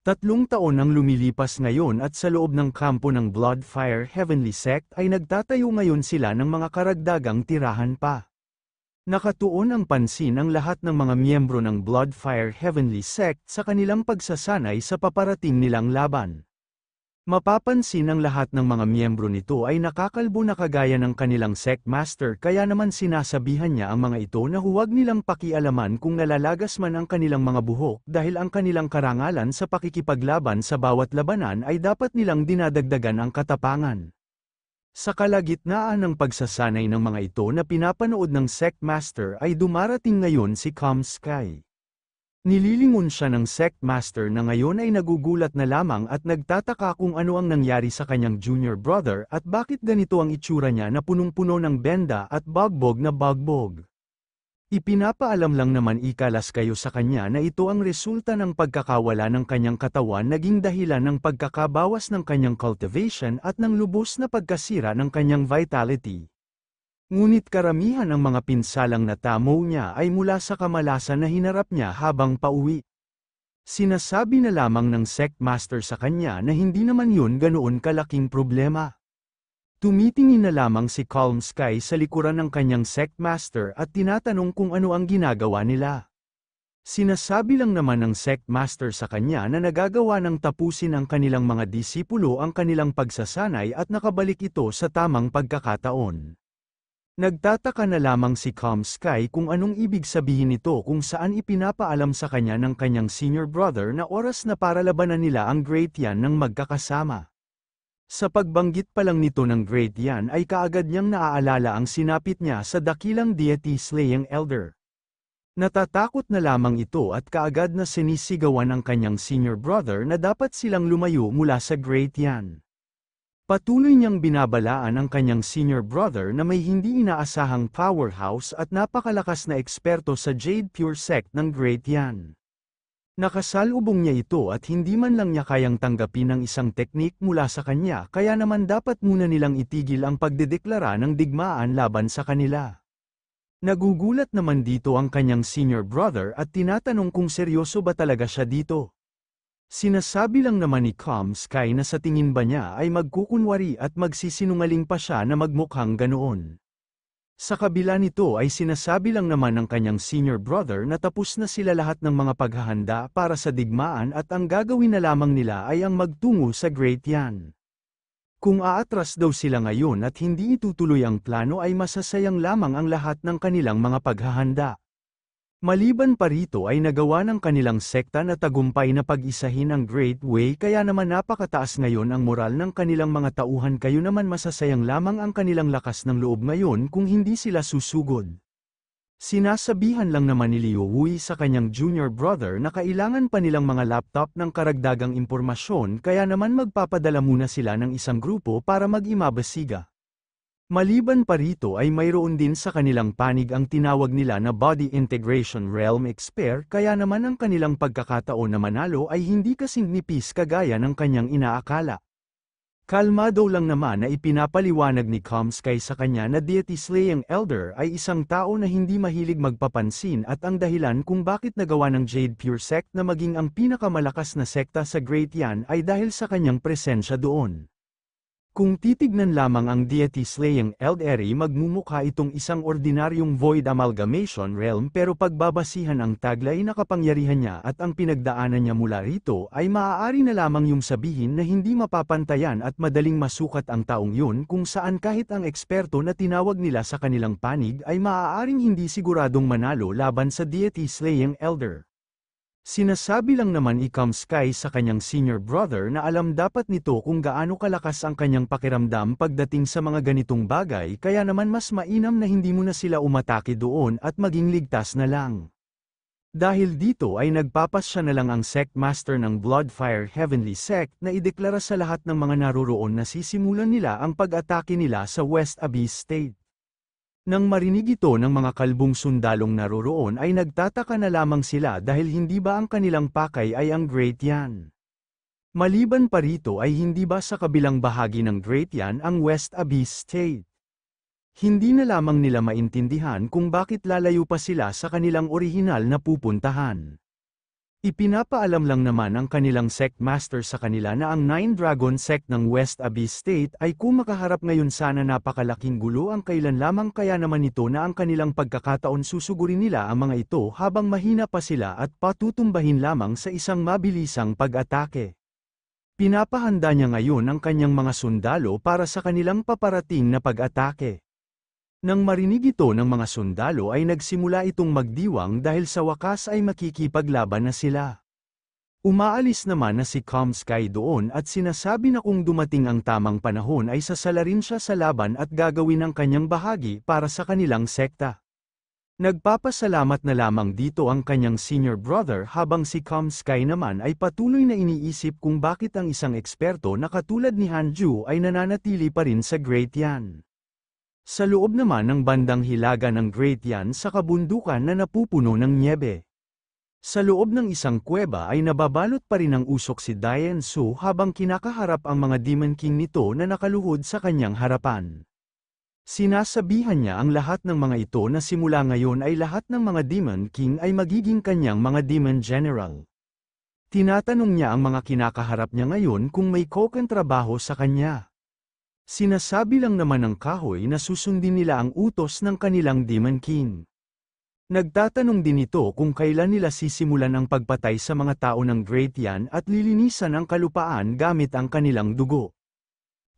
Tatlong taon ang lumilipas ngayon at sa loob ng kampo ng Bloodfire Heavenly Sect ay nagtatayo ngayon sila ng mga karagdagang tirahan pa. Nakatuon ang pansin ang lahat ng mga miyembro ng Bloodfire Heavenly Sect sa kanilang pagsasanay sa paparating nilang laban. Mapapansin ang lahat ng mga miyembro nito ay nakakalbo na kagaya ng kanilang sect master kaya naman sinasabihan niya ang mga ito na huwag nilang pakialaman kung nalalagas man ang kanilang mga buhok dahil ang kanilang karangalan sa pakikipaglaban sa bawat labanan ay dapat nilang dinadagdagan ang katapangan. Sa kalagitnaan ng pagsasanay ng mga ito na pinapanood ng sect master ay dumarating ngayon si Calm Sky. Nililingon siya ng sect master na ngayon ay nagugulat na lamang at nagtataka kung ano ang nangyari sa kanyang junior brother at bakit ganito ang itsura niya na punong-puno ng benda at bagbog na bagbog. Ipinapaalam lang naman ikalas kayo sa kanya na ito ang resulta ng pagkakawala ng kanyang katawan naging dahilan ng pagkakabawas ng kanyang cultivation at ng lubos na pagkasira ng kanyang vitality. Ngunit karamihan ang mga pinsalang natamo niya ay mula sa kamalasan na hinarap niya habang pauwi. Sinasabi na lamang ng sect master sa kanya na hindi naman yun ganoon kalaking problema. Tumitingin na lamang si Calm Sky sa likuran ng kanyang sect master at tinatanong kung ano ang ginagawa nila. Sinasabi lang naman ng sect master sa kanya na nagagawa ng tapusin ang kanilang mga disipulo ang kanilang pagsasanay at nakabalik ito sa tamang pagkakataon. Nagtataka na lamang si Calm Sky kung anong ibig sabihin nito kung saan ipinapaalam sa kanya ng kanyang senior brother na oras na para labanan nila ang Great Yan ng magkakasama. Sa pagbanggit pa lang nito ng Great Yan ay kaagad niyang naaalala ang sinapit niya sa dakilang deity slaying elder. Natatakot na lamang ito at kaagad na sinisigawan ang kanyang senior brother na dapat silang lumayo mula sa Great Yan. Patuloy niyang binabalaan ang kanyang senior brother na may hindi inaasahang powerhouse at napakalakas na eksperto sa Jade Pure Sect ng Great Yan. Nakasalubong niya ito at hindi man lang niya kayang tanggapin ang isang teknik mula sa kanya kaya naman dapat muna nilang itigil ang pagdedeklara ng digmaan laban sa kanila. Nagugulat naman dito ang kanyang senior brother at tinatanong kung seryoso ba talaga siya dito. Sinasabi lang naman ni Comsky na sa tingin ba niya ay magkukunwari at magsisinungaling pa siya na magmukhang ganoon. Sa kabila nito ay sinasabi lang naman ng kanyang senior brother na tapos na sila lahat ng mga paghahanda para sa digmaan at ang gagawin na lamang nila ay ang magtungo sa Great Yan. Kung aatras daw sila ngayon at hindi itutuloy ang plano ay masasayang lamang ang lahat ng kanilang mga paghahanda. Maliban pa rito ay nagawa ng kanilang sekta na tagumpay na pag-isahin ang Great Way kaya naman napakataas ngayon ang moral ng kanilang mga tauhan kayo naman masasayang lamang ang kanilang lakas ng loob ngayon kung hindi sila susugod. Sinasabihan lang naman ni Leo Wui sa kanyang junior brother na kailangan pa nilang mga laptop ng karagdagang impormasyon kaya naman magpapadala muna sila ng isang grupo para mag-imabasiga. Maliban pa rito ay mayroon din sa kanilang panig ang tinawag nila na Body Integration Realm Expert kaya naman ang kanilang pagkakataon na manalo ay hindi kasing nipis kagaya ng kanyang inaakala. Kalmado lang naman na ipinapaliwanag ni Comsky sa kanya na Deity Slaying Elder ay isang tao na hindi mahilig magpapansin at ang dahilan kung bakit nagawa ng Jade Pure Sect na maging ang pinakamalakas na sekta sa Great Yan ay dahil sa kanyang presensya doon. Kung titignan lamang ang deity slaying Elderi magmumukha itong isang ordinaryong void amalgamation realm pero pagbabasihan ang taglay na kapangyarihan niya at ang pinagdaanan niya mula rito ay maaari na lamang yung sabihin na hindi mapapantayan at madaling masukat ang taong yun kung saan kahit ang eksperto na tinawag nila sa kanilang panig ay maaaring hindi siguradong manalo laban sa deity slaying Elder. Sinasabi lang naman ikam Sky sa kanyang senior brother na alam dapat nito kung gaano kalakas ang kanyang pakiramdam pagdating sa mga ganitong bagay kaya naman mas mainam na hindi mo na sila umatake doon at maging ligtas na lang. Dahil dito ay nagpapas siya na lang ang sect master ng Bloodfire Heavenly Sect na ideklara sa lahat ng mga naroroon na sisimulan nila ang pag-atake nila sa West Abyss State. Nang marinig ito ng mga kalbong sundalong naroroon ay nagtataka na lamang sila dahil hindi ba ang kanilang pakay ay ang Great Yan. Maliban pa rito ay hindi ba sa kabilang bahagi ng Great Yan ang West Abyss State? Hindi na lamang nila maintindihan kung bakit lalayo pa sila sa kanilang orihinal na pupuntahan. Ipinapaalam lang naman ang kanilang sect master sa kanila na ang Nine Dragon sect ng West Abyss State ay kumakaharap ngayon sana napakalaking gulo ang kailan lamang kaya naman ito na ang kanilang pagkakataon susugurin nila ang mga ito habang mahina pa sila at patutumbahin lamang sa isang mabilisang pag-atake. Pinapahanda niya ngayon ang kanyang mga sundalo para sa kanilang paparating na pag-atake. Nang marinig ito ng mga sundalo ay nagsimula itong magdiwang dahil sa wakas ay makikipaglaban na sila. Umaalis naman na si Comsky doon at sinasabi na kung dumating ang tamang panahon ay sasalarin siya sa laban at gagawin ang kanyang bahagi para sa kanilang sekta. Nagpapasalamat na lamang dito ang kanyang senior brother habang si Comsky naman ay patuloy na iniisip kung bakit ang isang eksperto na katulad ni Hanju ay nananatili pa rin sa Great Yan. Sa loob naman ng bandang hilaga ng Great Yan sa kabundukan na napupuno ng niebe. Sa loob ng isang kuweba ay nababalot pa rin ang usok si Dian Su habang kinakaharap ang mga Demon King nito na nakaluhod sa kanyang harapan. Sinasabihan niya ang lahat ng mga ito na simula ngayon ay lahat ng mga Demon King ay magiging kanyang mga Demon General. Tinatanong niya ang mga kinakaharap niya ngayon kung may kokentrabaho sa kanya. Sinasabi lang naman ng kahoy na susundin nila ang utos ng kanilang demon king. Nagtatanong din ito kung kailan nila sisimulan ang pagpatay sa mga tao ng Great Yan at lilinisan ang kalupaan gamit ang kanilang dugo.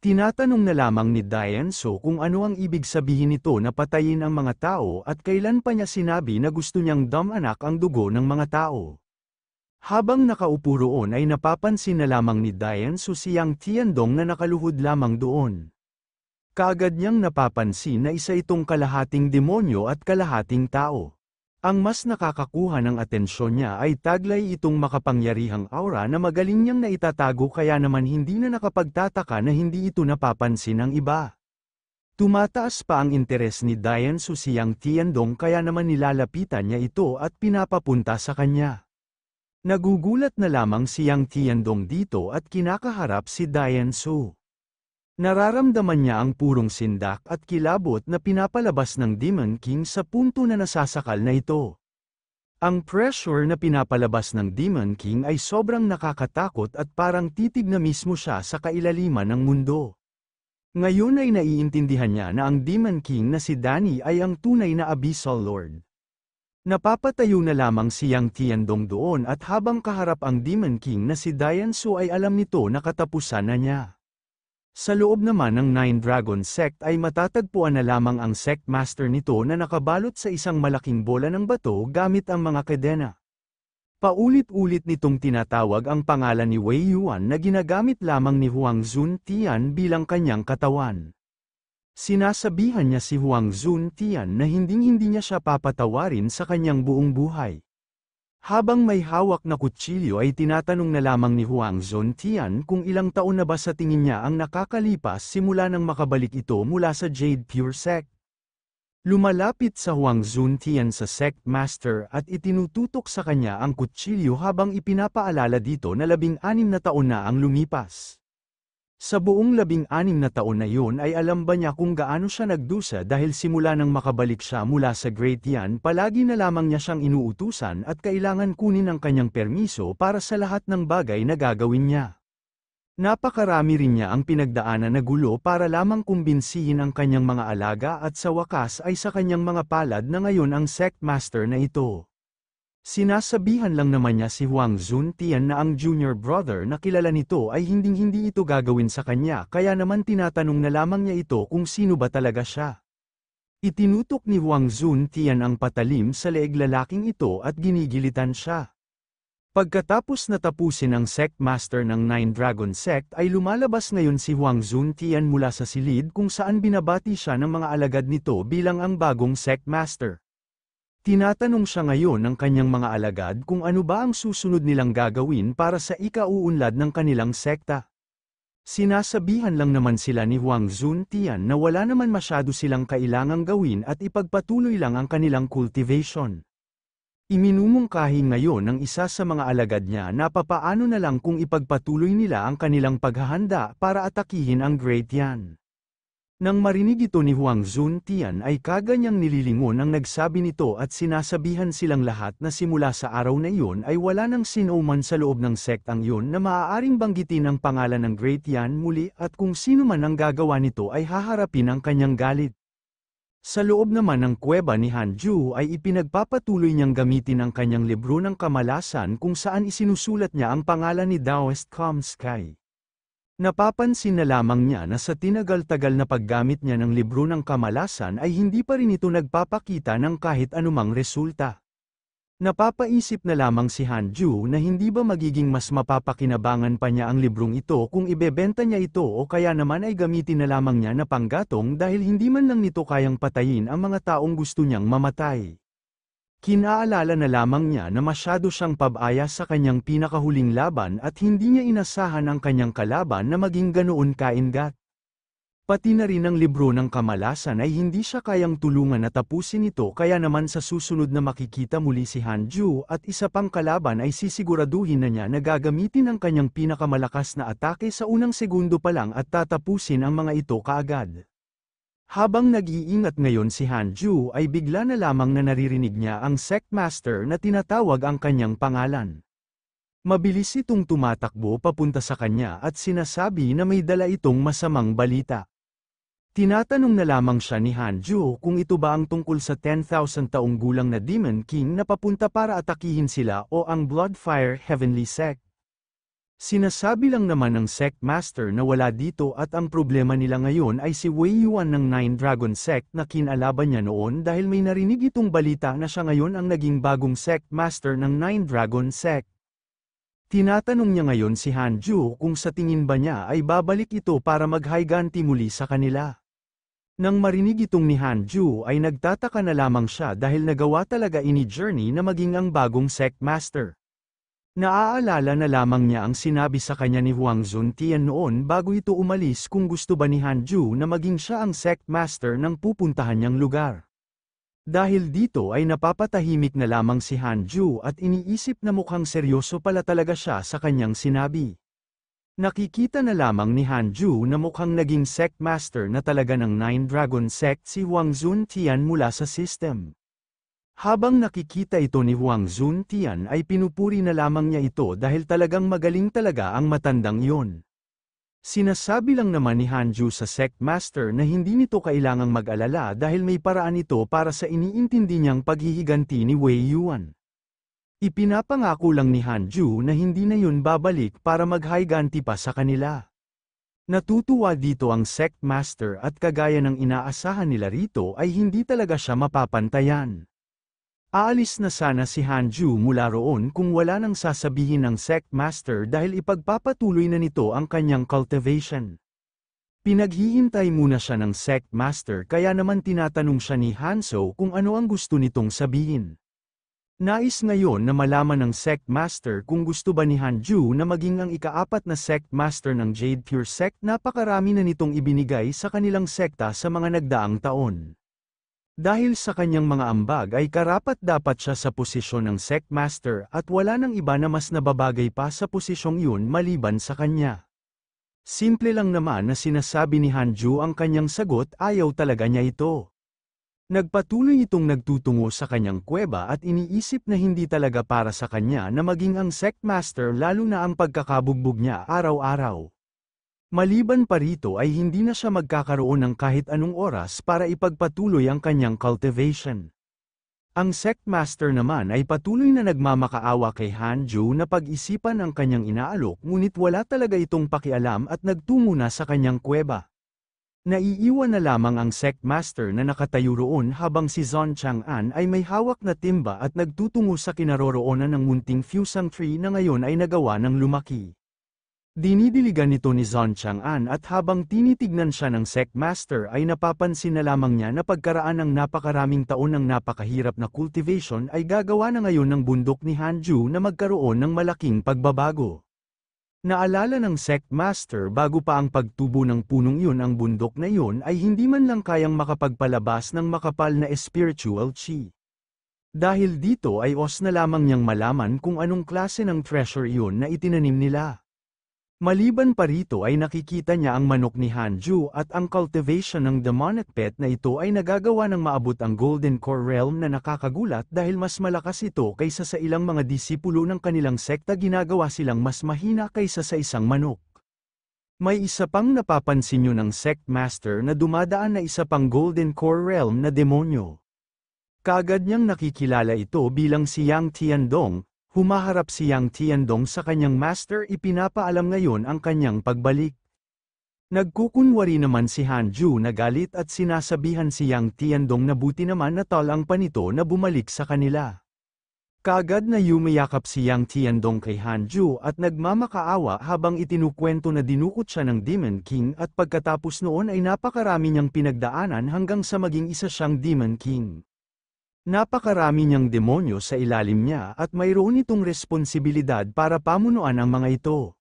Tinatanong na lamang ni Diane So kung ano ang ibig sabihin nito na patayin ang mga tao at kailan pa niya sinabi na gusto niyang damanak ang dugo ng mga tao. Habang nakaupo roon ay napapansin na lamang ni Diane Su si Tiandong na nakaluhod lamang doon. Kaagad niyang napapansin na isa itong kalahating demonyo at kalahating tao. Ang mas nakakakuha ng atensyon niya ay taglay itong makapangyarihang aura na magaling niyang naitatago kaya naman hindi na nakapagtataka na hindi ito napapansin ng iba. Tumataas pa ang interes ni Diane Su si Tiandong kaya naman nilalapitan niya ito at pinapapunta sa kanya. Nagugulat na lamang si Yang Tiandong dito at kinakaharap si Dian Su. Nararamdaman niya ang purong sindak at kilabot na pinapalabas ng Demon King sa punto na nasasakal na ito. Ang pressure na pinapalabas ng Demon King ay sobrang nakakatakot at parang titig na mismo siya sa kailaliman ng mundo. Ngayon ay naiintindihan niya na ang Demon King na si Danny ay ang tunay na Abyssal Lord. Napapatayo na lamang si Yang Tiandong doon at habang kaharap ang Demon King na si Dian Su ay alam nito na katapusan na niya. Sa loob naman ng Nine Dragon Sect ay matatagpuan na lamang ang sect master nito na nakabalot sa isang malaking bola ng bato gamit ang mga kadena. Paulit-ulit nitong tinatawag ang pangalan ni Wei Yuan na ginagamit lamang ni Huang Zun Tian bilang kanyang katawan. Sinasabihan niya si Huang Zun Tian na hinding-hindi niya siya papatawarin sa kanyang buong buhay. Habang may hawak na kutsilyo ay tinatanong na lamang ni Huang Zun Tian kung ilang taon na ba sa tingin niya ang nakakalipas simula nang makabalik ito mula sa Jade Pure Sect. Lumalapit sa Huang Zun Tian sa sect master at itinututok sa kanya ang kutsilyo habang ipinapaalala dito na labing anim na taon na ang lumipas. Sa buong labing-anim na taon na yun ay alam ba niya kung gaano siya nagdusa dahil simula nang makabalik siya mula sa Great Yan palagi na lamang niya siyang inuutusan at kailangan kunin ang kanyang permiso para sa lahat ng bagay na gagawin niya. Napakarami rin niya ang pinagdaanan na gulo para lamang kumbinsihin ang kanyang mga alaga at sa wakas ay sa kanyang mga palad na ngayon ang sect master na ito. Sinasabihan lang naman niya si Huang Zun Tian na ang junior brother na kilala nito ay hinding-hindi ito gagawin sa kanya kaya naman tinatanong na lamang niya ito kung sino ba talaga siya. Itinutok ni Huang Zun Tian ang patalim sa leeg lalaking ito at ginigilitan siya. Pagkatapos natapusin ang sect master ng Nine Dragon Sect ay lumalabas ngayon si Huang Zun Tian mula sa silid kung saan binabati siya ng mga alagad nito bilang ang bagong sect master. Tinatanong siya ngayon ng kanyang mga alagad kung ano ba ang susunod nilang gagawin para sa ikauunlad ng kanilang sekta. Sinasabihan lang naman sila ni Huang Zun Tian na wala naman masyado silang kailangang gawin at ipagpatuloy lang ang kanilang cultivation. Iminumungkahi ngayon ng isa sa mga alagad niya na papaano na lang kung ipagpatuloy nila ang kanilang paghahanda para atakihin ang Great Yan. Nang marinig ito ni Huang Zun Tian ay kaganyang nililingon ang nagsabi nito at sinasabihan silang lahat na simula sa araw na iyon ay wala nang sinuman sa loob ng sektang iyon na maaaring banggitin ang pangalan ng Great Yan muli at kung sino man ang gagawa nito ay haharapin ang kanyang galit. Sa loob naman ng kuweba ni Han Ju ay ipinagpapatuloy niyang gamitin ang kanyang libro ng kamalasan kung saan isinusulat niya ang pangalan ni Taoist Sky. Napapansin na lamang niya na sa tinagal-tagal na paggamit niya ng libro ng kamalasan ay hindi pa rin ito nagpapakita ng kahit anumang resulta. Napapaisip na lamang si Han Ju na hindi ba magiging mas mapapakinabangan pa niya ang librong ito kung ibebenta niya ito o kaya naman ay gamitin na lamang niya na panggatong dahil hindi man lang nito kayang patayin ang mga taong gusto niyang mamatay. Kinaalala na lamang niya na masyado siyang pabaya sa kanyang pinakahuling laban at hindi niya inasahan ang kanyang kalaban na maging ganoon kaingat. Pati na rin ang libro ng kamalasan ay hindi siya kayang tulungan na tapusin ito kaya naman sa susunod na makikita muli si Han Ju at isa pang kalaban ay sisiguraduhin na niya na gagamitin ang kanyang pinakamalakas na atake sa unang segundo pa lang at tatapusin ang mga ito kaagad. Habang nag-iingat ngayon si Hanju ay bigla na lamang na naririnig niya ang sect master na tinatawag ang kanyang pangalan. Mabilis itong tumatakbo papunta sa kanya at sinasabi na may dala itong masamang balita. Tinatanong na lamang siya ni Hanju kung ito ba ang tungkol sa 10,000 taong gulang na Demon King na papunta para atakihin sila o ang Bloodfire Heavenly Sect. Sinasabi lang naman ng sect master na wala dito at ang problema nila ngayon ay si Wei Yuan ng Nine Dragon sect na kinalaban niya noon dahil may narinig itong balita na siya ngayon ang naging bagong sect master ng Nine Dragon sect. Tinatanong niya ngayon si Han Ju kung sa tingin ba niya ay babalik ito para maghayganti muli sa kanila. Nang marinig itong ni Han Ju ay nagtataka na lamang siya dahil nagawa talaga ini Journey na maging ang bagong sect master. Naaalala na lamang niya ang sinabi sa kanya ni Huang Tian noon bago ito umalis kung gusto ba ni Han Ju na maging siya ang sect master ng pupuntahan niyang lugar. Dahil dito ay napapatahimik na lamang si Han Ju at iniisip na mukhang seryoso pala talaga siya sa kanyang sinabi. Nakikita na lamang ni Han Ju na mukhang naging sect master na talaga ng Nine Dragon Sect si Huang Tian mula sa system. Habang nakikita ito ni Huang Tian ay pinupuri na lamang niya ito dahil talagang magaling talaga ang matandang yon. Sinasabi lang naman ni Hanju sa sect master na hindi nito kailangang mag-alala dahil may paraan ito para sa iniintindi niyang paghihiganti ni Wei Yuan. Ipinapangako lang ni Hanju na hindi na yun babalik para maghiganti pa sa kanila. Natutuwa dito ang sect master at kagaya ng inaasahan nila rito ay hindi talaga siya mapapantayan. Aalis na sana si Hanju mula roon kung wala nang sasabihin ng sect master dahil ipagpapatuloy na nito ang kanyang cultivation. Pinaghihintay muna siya ng sect master kaya naman tinatanong siya ni Hanso kung ano ang gusto nitong sabihin. Nais ngayon na malaman ng sect master kung gusto ba ni Hanju na maging ang ikaapat na sect master ng Jade Pure Sect napakarami na nitong ibinigay sa kanilang sekta sa mga nagdaang taon. Dahil sa kanyang mga ambag ay karapat-dapat siya sa posisyon ng SEC Master at wala nang iba na mas nababagay pa sa posisyong iyon maliban sa kanya. Simple lang naman na sinasabi ni Hanju ang kanyang sagot ayaw talaga niya ito. Nagpatuloy itong nagtutungo sa kanyang kuweba at iniisip na hindi talaga para sa kanya na maging ang sect master lalo na ang pagkakabugbog niya araw-araw. Maliban pa rito ay hindi na siya magkakaroon ng kahit anong oras para ipagpatuloy ang kanyang cultivation. Ang sect master naman ay patuloy na nagmamakaawa kay Hanjo na pag-isipan ang kanyang inaalok ngunit wala talaga itong pakialam at nagtungo na sa kanyang kuweba. Naiiwan na lamang ang sect master na nakatayo roon habang si Zon Chang'an ay may hawak na timba at nagtutungo sa kinaroroonan ng munting fusang tree na ngayon ay nagawa ng lumaki. Dinidiligan nito ni Zon Chang'an at habang tinitignan siya ng SEC Master ay napapansin na lamang niya na pagkaraan ng napakaraming taon ng napakahirap na cultivation ay gagawa na ngayon ng bundok ni Han Ju na magkaroon ng malaking pagbabago. Naalala ng sect Master bago pa ang pagtubo ng punong iyon ang bundok na iyon ay hindi man lang kayang makapagpalabas ng makapal na spiritual chi. Dahil dito ay os na lamang niyang malaman kung anong klase ng treasure iyon na itinanim nila. Maliban pa rito ay nakikita niya ang manok ni Hanju at ang cultivation ng demonic pet na ito ay nagagawa ng maabot ang Golden Core Realm na nakakagulat dahil mas malakas ito kaysa sa ilang mga disipulo ng kanilang sekta ginagawa silang mas mahina kaysa sa isang manok. May isa pang napapansin nyo ng sect master na dumadaan na isa pang golden core realm na demonyo. Kagad niyang nakikilala ito bilang si Yang Tian Dong Humaharap si Yang Tiandong sa kanyang master ipinapaalam ngayon ang kanyang pagbalik. Nagkukunwari naman si Han Ju na galit at sinasabihan si Yang Tiandong na buti naman na ang panito na bumalik sa kanila. Kaagad na yumayakap si Yang Tiandong kay Han Ju at nagmamakaawa habang itinukwento na dinukot siya ng Demon King at pagkatapos noon ay napakarami niyang pinagdaanan hanggang sa maging isa siyang Demon King. Napakarami niyang demonyo sa ilalim niya at mayroon itong responsibilidad para pamunuan ang mga ito.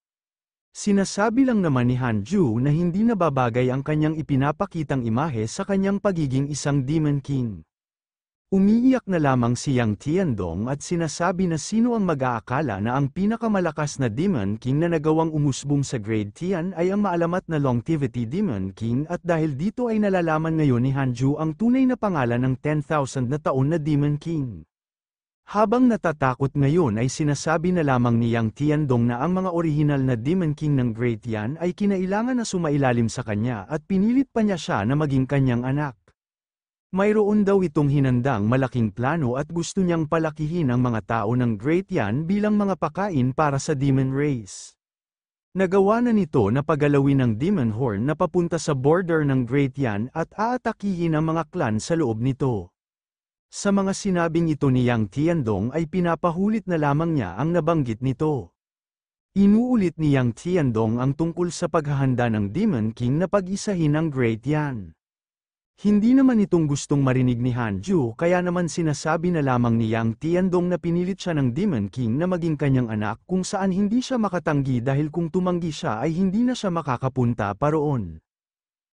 Sinasabi lang naman ni Han Ju na hindi nababagay ang kanyang ipinapakitang imahe sa kanyang pagiging isang Demon King. Umiiyak na lamang si Yang Tiandong at sinasabi na sino ang mag-aakala na ang pinakamalakas na Demon King na nagawang umusbong sa Grade Tian ay ang maalamat na Longevity Demon King at dahil dito ay nalalaman ngayon ni Hanju ang tunay na pangalan ng 10,000 na taon na Demon King. Habang natatakot ngayon ay sinasabi na lamang ni Yang Tiandong na ang mga orihinal na Demon King ng Great Yan ay kinailangan na sumailalim sa kanya at pinilit pa niya siya na maging kanyang anak. Mayroon daw itong hinandang malaking plano at gusto niyang palakihin ang mga tao ng Great Yan bilang mga pakain para sa Demon Race. Nagawa na nito na pagalawin ang Demon Horn na papunta sa border ng Great Yan at aatakihin ang mga klan sa loob nito. Sa mga sinabing ito ni Yang Tiandong ay pinapahulit na lamang niya ang nabanggit nito. Inuulit ni Yang Tiandong ang tungkol sa paghahanda ng Demon King na pag-isahin ang Great Yan. Hindi naman itong gustong marinig ni Han Ju kaya naman sinasabi na lamang ni Yang Tiandong na pinilit siya ng Demon King na maging kanyang anak kung saan hindi siya makatanggi dahil kung tumanggi siya ay hindi na siya makakapunta paroon.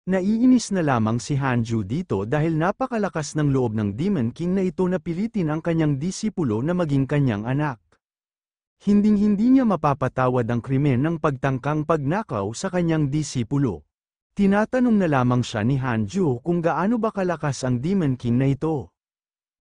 Naiinis na lamang si Han Ju dito dahil napakalakas ng loob ng Demon King na ito na pilitin ang kanyang disipulo na maging kanyang anak. Hinding-hindi niya mapapatawad ang krimen ng pagtangkang pagnakaw sa kanyang disipulo. Tinatanong na lamang siya ni Hanju kung gaano ba kalakas ang Demon King na ito.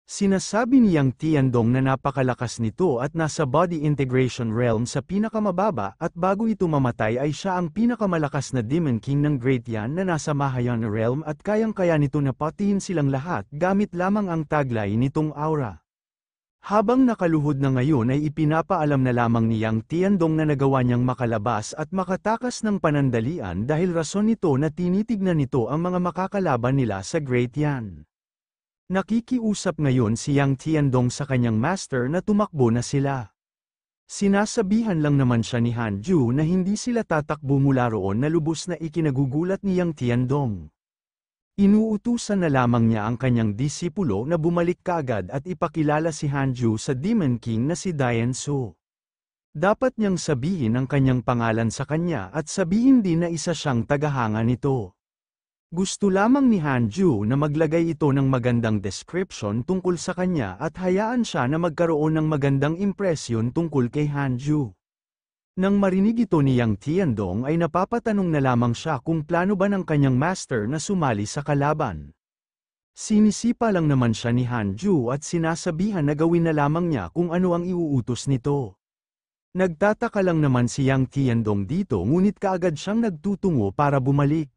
Sinasabi ni niyang Tiandong na napakalakas nito at nasa body integration realm sa pinakamababa at bago ito mamatay ay siya ang pinakamalakas na Demon King ng Great Yan na nasa Mahayana realm at kayang-kaya nito na patiin silang lahat gamit lamang ang taglay nitong aura. Habang nakaluhod na ngayon ay ipinapaalam na lamang ni Yang Tiandong na nagawa niyang makalabas at makatakas ng panandalian dahil rason nito na tinitignan nito ang mga makakalaban nila sa Great Yan. Nakikiusap ngayon si Yang Tiandong sa kanyang master na tumakbo na sila. Sinasabihan lang naman siya ni Han Ju na hindi sila tatakbo mula roon na lubos na ikinagugulat ni Yang Tiandong. Inuutusan na lamang niya ang kanyang disipulo na bumalik kaagad at ipakilala si Hanju sa Demon King na si Dian Su. Dapat niyang sabihin ang kanyang pangalan sa kanya at sabihin din na isa siyang tagahanga nito. Gusto lamang ni Hanju na maglagay ito ng magandang description tungkol sa kanya at hayaan siya na magkaroon ng magandang impresyon tungkol kay Hanju. Nang marinig ito ni Yang Tiandong ay napapatanong na lamang siya kung plano ba ng kanyang master na sumali sa kalaban. Sinisipa lang naman siya ni Han Ju at sinasabihan na gawin na lamang niya kung ano ang iuutos nito. Nagtataka lang naman si Yang Tiandong dito ngunit kaagad siyang nagtutungo para bumalik.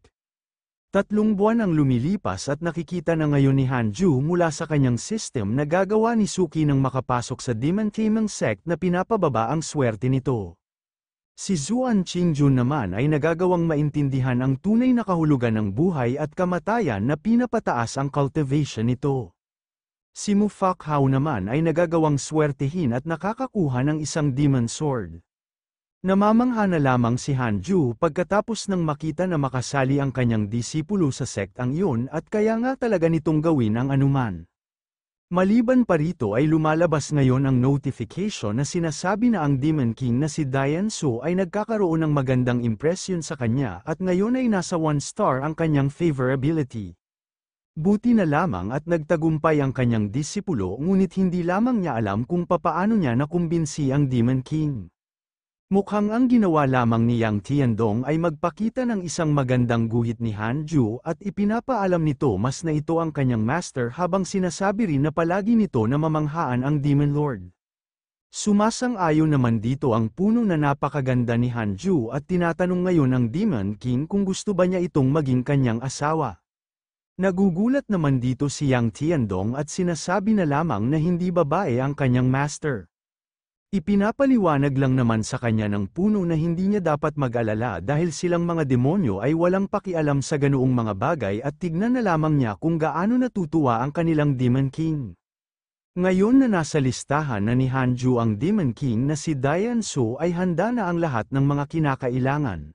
Tatlong buwan ang lumilipas at nakikita na ngayon ni Han Ju mula sa kanyang system na gagawa ni Suki ng makapasok sa Demon Taming Sect na pinapababa ang swerte nito. Si Zuan Qingjun naman ay nagagawang maintindihan ang tunay na kahulugan ng buhay at kamatayan na pinapataas ang cultivation nito. Si Mu Fakhao naman ay nagagawang swertihin at nakakakuha ng isang demon sword. Namamangha na lamang si Han Ju pagkatapos nang makita na makasali ang kanyang disipulo sa sektang iyon at kaya nga talaga nitong gawin ang anuman. Maliban pa rito ay lumalabas ngayon ang notification na sinasabi na ang Demon King na si Diane Su ay nagkakaroon ng magandang impression sa kanya at ngayon ay nasa 1 star ang kanyang favorability. Buti na lamang at nagtagumpay ang kanyang disipulo ngunit hindi lamang niya alam kung papaano niya nakumbinsi ang Demon King. Mukhang ang ginawa lamang ni Yang Tiandong ay magpakita ng isang magandang guhit ni Han Ju at ipinapaalam nito mas na ito ang kanyang master habang sinasabi rin na palagi nito na mamanghaan ang Demon Lord. Sumasang-ayon naman dito ang puno na napakaganda ni Han Ju at tinatanong ngayon ng Demon King kung gusto ba niya itong maging kanyang asawa. Nagugulat naman dito si Yang Tiandong at sinasabi na lamang na hindi babae ang kanyang master. Ipinapaliwanag lang naman sa kanya ng puno na hindi niya dapat mag-alala dahil silang mga demonyo ay walang pakialam sa ganoong mga bagay at tignan na lamang niya kung gaano natutuwa ang kanilang Demon King. Ngayon na nasa listahan na ni Hanju ang Demon King na si Dian So ay handa na ang lahat ng mga kinakailangan.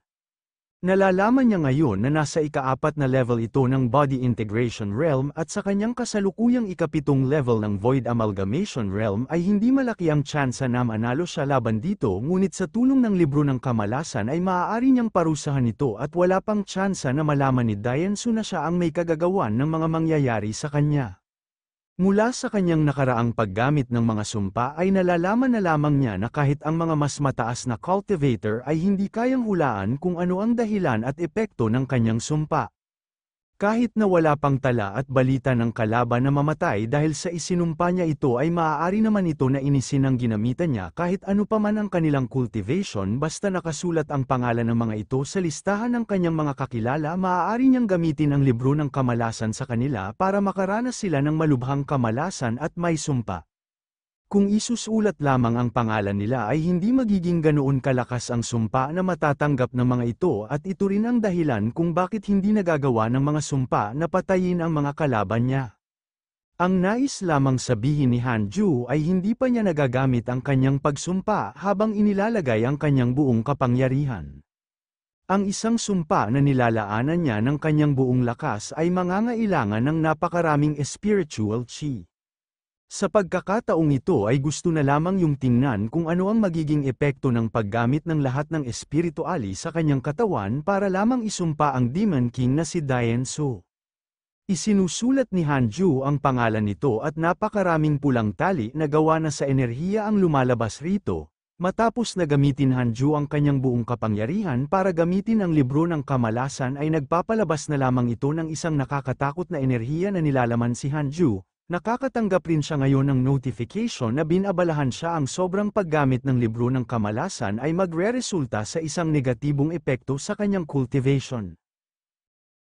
Nalalaman niya ngayon na nasa ikaapat na level ito ng Body Integration Realm at sa kanyang kasalukuyang ikapitong level ng Void Amalgamation Realm ay hindi malaki ang tsansa na manalo siya laban dito ngunit sa tulong ng libro ng kamalasan ay maaari niyang parusahan ito at wala pang tsansa na malaman ni Dianso na siya ang may kagagawan ng mga mangyayari sa kanya. Mula sa kanyang nakaraang paggamit ng mga sumpa ay nalalaman na lamang niya na kahit ang mga mas mataas na cultivator ay hindi kayang hulaan kung ano ang dahilan at epekto ng kanyang sumpa. Kahit na wala pang tala at balita ng kalaban na mamatay dahil sa isinumpa niya ito ay maaari naman ito na inisin ang ginamitan niya kahit ano pa man ang kanilang cultivation basta nakasulat ang pangalan ng mga ito sa listahan ng kanyang mga kakilala maaari niyang gamitin ang libro ng kamalasan sa kanila para makaranas sila ng malubhang kamalasan at may sumpa. Kung isusulat lamang ang pangalan nila ay hindi magiging ganoon kalakas ang sumpa na matatanggap ng mga ito at ito rin ang dahilan kung bakit hindi nagagawa ng mga sumpa na patayin ang mga kalaban niya. Ang nais lamang sabihin ni Han Ju ay hindi pa niya nagagamit ang kanyang pagsumpa habang inilalagay ang kanyang buong kapangyarihan. Ang isang sumpa na nilalaanan niya ng kanyang buong lakas ay mangangailangan ng napakaraming spiritual chi. Sa pagkakataong ito ay gusto na lamang yung tingnan kung ano ang magiging epekto ng paggamit ng lahat ng espirituali sa kanyang katawan para lamang isumpa ang Demon King na si Dian So. Isinusulat ni Hanju ang pangalan nito at napakaraming pulang tali na gawa na sa enerhiya ang lumalabas rito, matapos na gamitin Hanju ang kanyang buong kapangyarihan para gamitin ang libro ng kamalasan ay nagpapalabas na lamang ito ng isang nakakatakot na enerhiya na nilalaman si Hanju, Nakakatanggap rin siya ngayon ng notification na binabalahan siya ang sobrang paggamit ng libro ng kamalasan ay magreresulta sa isang negatibong epekto sa kanyang cultivation.